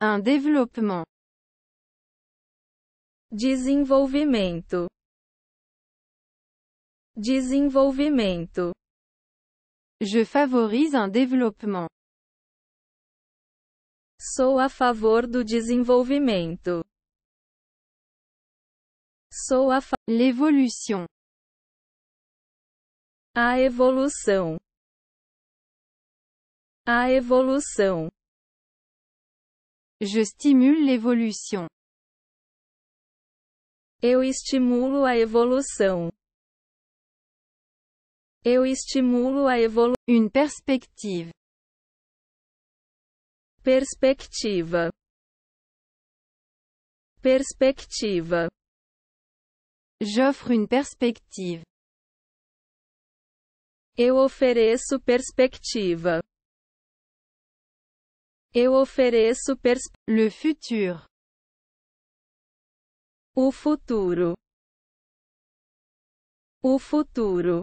Un développement. Desenvolvimento. Desenvolvimento. Je favorise un développement. Sou a favor do desenvolvimento. Sou a favor. L'évolution. A evolução. A evolução. Je stimule l'évolution. Eu estimulo a evolução. Eu estimulo a evolução. Une perspective. Perspectiva. Perspectiva. J'offre une perspective. Eu ofereço perspectiva. Eu ofereço pers le futur. O futuro. O futuro.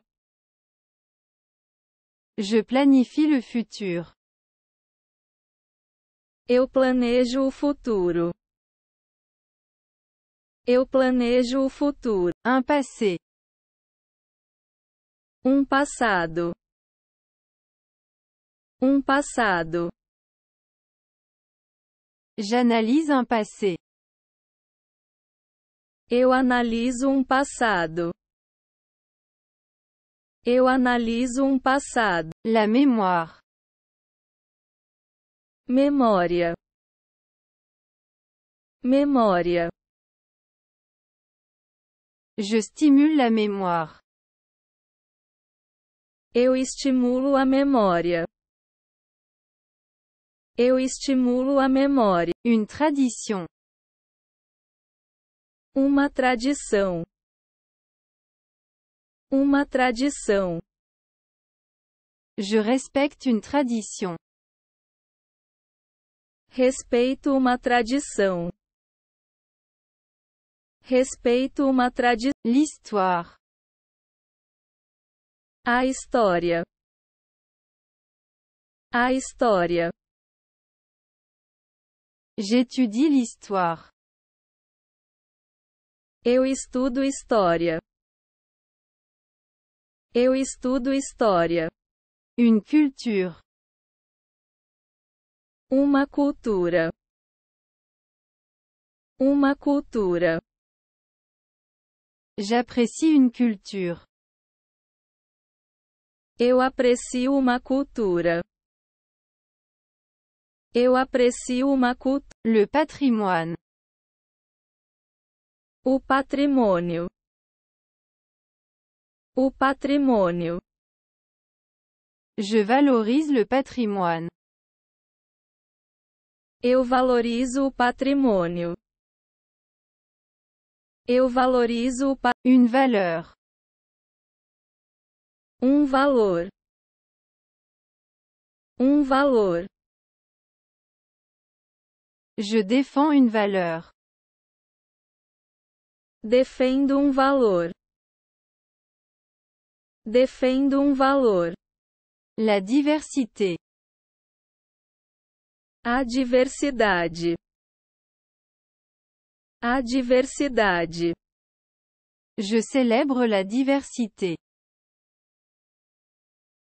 Je planifie le futur. Eu planejo o futuro. Eu planejo o futuro. Un passé. Um passado. Um passado. J'analyse un passé. Eu analiso um passado. Eu analiso um passado. La mémoire. Memória. Memória. Je stimule la mémoire. Eu estimulo a memória. Eu estimulo a memória. Une tradition. Uma tradição. Uma tradição. Je respecte une tradition. Respeito uma tradição. Respeito uma tradição. L'histoire. A história. A história. J'étudie l'histoire. Eu estudo história. Eu estudo história. Une culture. Uma cultura. Uma cultura. J'apprécie une culture. Eu aprecio uma cultura. Eu aprecio uma cultura. Le patrimoine. O patrimônio. O patrimônio. Je valorise le patrimoine. Eu valorizo o patrimônio. Eu valorizo o pa Une valeur. Um valor. Um valor. Je défends une valeur. Defendo um valor. Defendo um valor. La diversité. A diversidade. A diversidade. Je célèbre la diversité.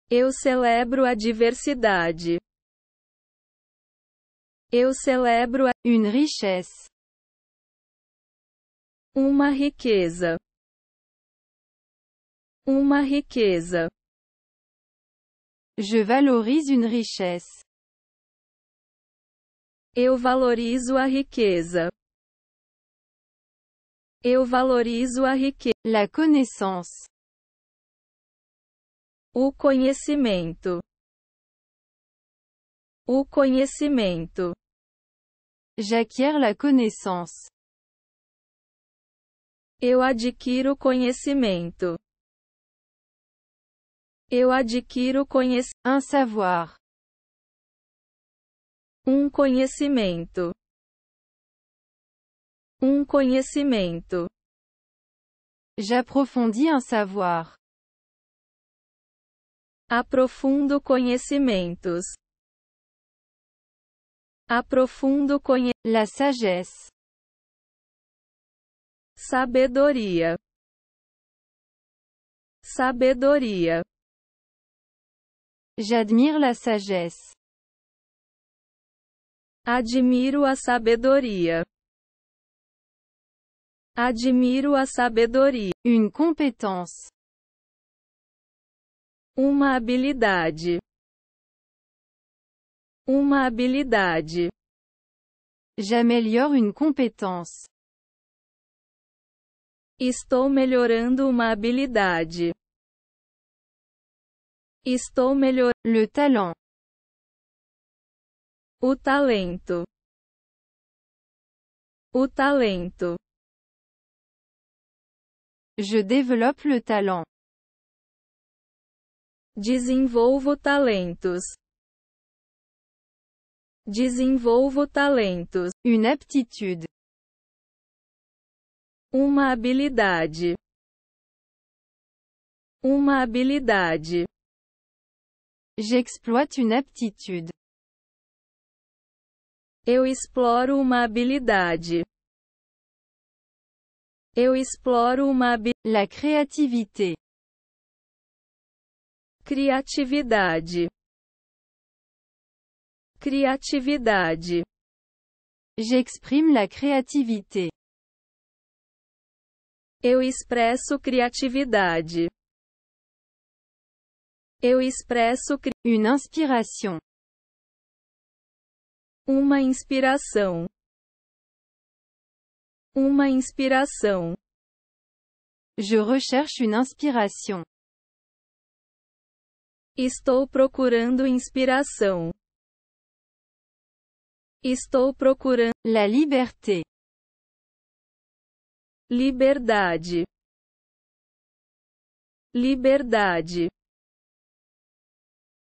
Eu celebro a diversidade. Eu celebro a une richesse. Uma riqueza. Uma riqueza. Je valorise une richesse. Eu valorizo a riqueza. Eu valorizo a riqueza. La connaissance. O conhecimento. O conhecimento. J'acquiers la connaissance. Eu adquiro conhecimento. Eu adquiro conhecimento. Un savoir. Um conhecimento. Um conhecimento. J'approfondis un savoir. Aprofundo conhecimentos. A profundo conhe... La sagesse. Sabedoria. Sabedoria. J'admire la sagesse. Admiro a sabedoria. Admiro a sabedoria. Une compétence. Uma habilidade. Uma habilidade. J'améliore une compétence. Estou melhorando uma habilidade. Estou melhorando. Le talent. O talento. O talento. Je développe le talent. Desenvolvo talentos. Desenvolvo talentos. Une aptitude. Uma habilidade. Uma habilidade. J'exploite une aptitude. Eu exploro uma habilidade. Eu exploro uma habilidade. La créativité. Criatividade. Criatividade. J'exprime la créativité. Eu expresso criatividade. Eu expresso cri une inspiration. Uma inspiração. Uma inspiração. Je recherche une inspiration. Estou procurando inspiração. Estou procurando la liberté. Liberdade. Liberdade.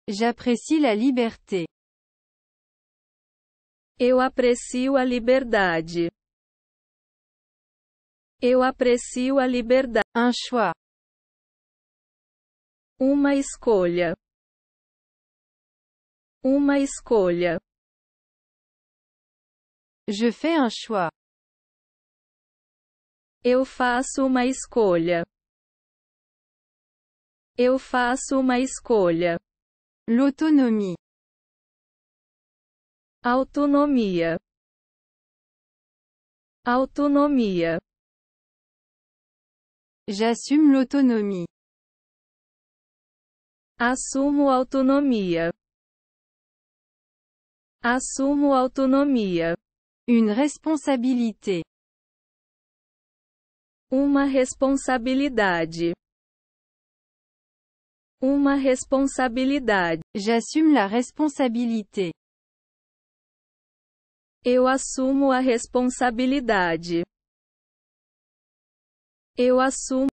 J'apprécie la liberté. Eu aprecio a liberdade. Eu aprecio a liberdade. Un choix. Uma escolha. Uma escolha. Je fais un choix. Eu faço uma escolha. Eu faço uma escolha. L'autonomie. Autonomia. Autonomia. J'assume l'autonomie. Assumo autonomia. Assumo autonomia. Une responsabilité. Uma responsabilidade. Uma responsabilidade. J'assume la responsabilité. Eu assumo a responsabilidade. Eu assumo